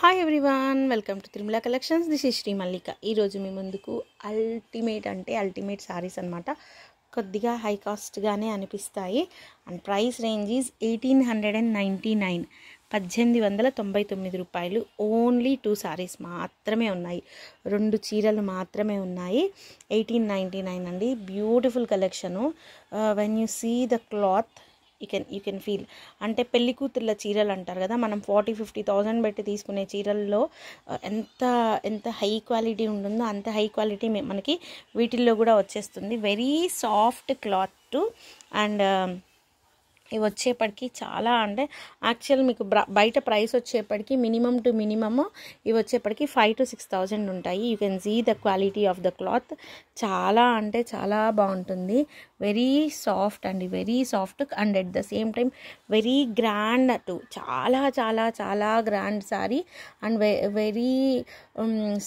hi everyone welcome to Tirumala collections this Shri Mallika ఈరోజు మీ ముందుకు అల్టిమేట్ అంటే అల్టిమేట్ సారీస్ అనమాట కొద్దిగా హై కాస్ట్గానే అనిపిస్తాయి and price range is eighteen hundred and ninety nine పద్దెనిమిది వందల తొంభై తొమ్మిది రూపాయలు ఓన్లీ టూ సారీస్ మాత్రమే ఉన్నాయి రెండు చీరలు మాత్రమే ఉన్నాయి ఎయిటీన్ నైంటీ నైన్ అండి beautiful collection when you see the cloth you can you can feel అంటే పెళ్లి కూతుర్ల చీరలు అంటారు కదా మనం ఫార్టీ ఫిఫ్టీ థౌజండ్ పెట్టి తీసుకునే చీరల్లో ఎంత ఎంత హై క్వాలిటీ ఉంటుందో అంత హై క్వాలిటీ మనకి వీటిల్లో కూడా వచ్చేస్తుంది వెరీ సాఫ్ట్ క్లాత్ అండ్ ఇవి వచ్చేప్పటికి చాలా అంటే యాక్చువల్ మీకు బయట ప్రైస్ వచ్చేప్పటికి మినిమం టు మినిమమ్ ఇవి వచ్చేప్పటికి ఫైవ్ టు సిక్స్ థౌజండ్ ఉంటాయి you can see the quality of the cloth చాలా అంటే చాలా బాగుంటుంది వెరీ సాఫ్ట్ అండి very soft and at the same time very grand అటు చాలా చాలా చాలా grand sari and ve very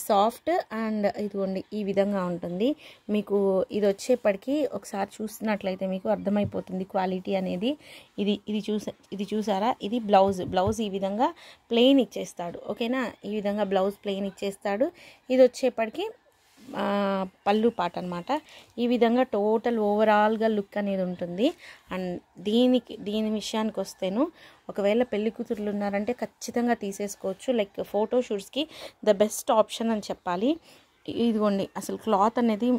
soft and ఇదిగోండి ఈ విధంగా ఉంటుంది మీకు ఇది వచ్చేప్పటికీ ఒకసారి చూసినట్లయితే మీకు అర్థమైపోతుంది క్వాలిటీ అనేది ఇది ఇది చూసా ఇది చూసారా ఇది బ్లౌజ్ బ్లౌజ్ ఈ విధంగా ప్లెయిన్ ఇచ్చేస్తాడు ఓకేనా ఈ విధంగా బ్లౌజ్ ప్లెయిన్ ఇచ్చేస్తాడు ఇది వచ్చేప్పటికీ పళ్ళు పాట అనమాట ఈ విధంగా టోటల్ ఓవరాల్గా లుక్ అనేది ఉంటుంది అండ్ దీనికి దీని విషయానికి వస్తేను ఒకవేళ పెళ్లి కూతుర్లు ఉన్నారంటే ఖచ్చితంగా తీసేసుకోవచ్చు లైక్ ఫోటోషూట్స్కి ద బెస్ట్ ఆప్షన్ అని చెప్పాలి ఇదిగోండి అసలు క్లాత్ అనేది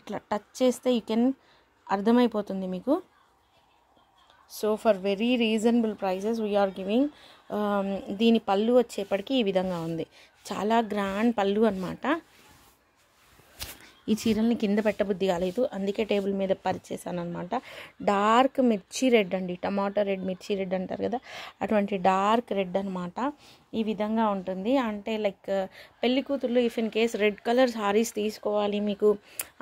ఇట్లా టచ్ చేస్తే యూ కెన్ అర్థమైపోతుంది మీకు so for very reasonable prices we are giving దీని పళ్ళు వచ్చేప్పటికి ఈ విధంగా ఉంది చాలా గ్రాండ్ పళ్ళు అనమాట ఈ చీరల్ని కింద పెట్టబుద్ధి కాలేదు అందుకే టేబుల్ మీద పరిచేసాను అనమాట డార్క్ మిర్చి రెడ్ అండి టమాటా రెడ్ మిర్చి రెడ్ అంటారు కదా అటువంటి డార్క్ రెడ్ అనమాట ఈ విధంగా ఉంటుంది అంటే లైక్ పెళ్లి కూతుర్లు if in case red colour saris తీసుకోవాలి మీకు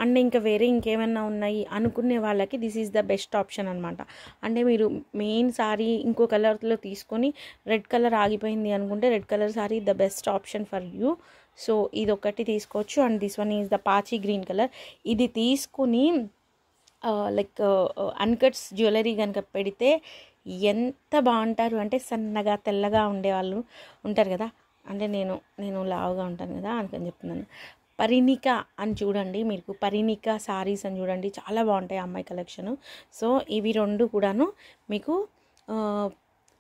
అండ్ ఇంకా వేరే ఇంకేమైనా ఉన్నాయి అనుకునే వాళ్ళకి this is the best option అనమాట అంటే మీరు మెయిన్ సారీ ఇంకో కలర్లో తీసుకొని రెడ్ కలర్ ఆగిపోయింది అనుకుంటే red colour sari the best option for you so ఇది ఒకటి తీసుకోవచ్చు and this one is the పాచి గ్రీన్ కలర్ ఇది తీసుకుని లైక్ అన్కట్స్ జ్యువెలరీ కనుక పెడితే ఎంత బాగుంటారు అంటే సన్నగా తెల్లగా ఉండేవాళ్ళు ఉంటారు కదా అంటే నేను నేను లావుగా ఉంటాను కదా అందుకని చెప్తున్నాను పరిణిక అని చూడండి మీకు పరిణిక శారీస్ అని చూడండి చాలా బాగుంటాయి అమ్మాయి కలెక్షను సో ఇవి రెండు కూడాను మీకు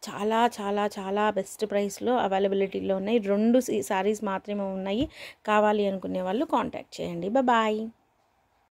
చాలా చాలా చాలా బెస్ట్ ప్రైస్లో అవైలబిలిటీలో ఉన్నాయి రెండు సారీస్ మాత్రమే ఉన్నాయి కావాలి అనుకునే వాళ్ళు కాంటాక్ట్ చేయండి బాయ్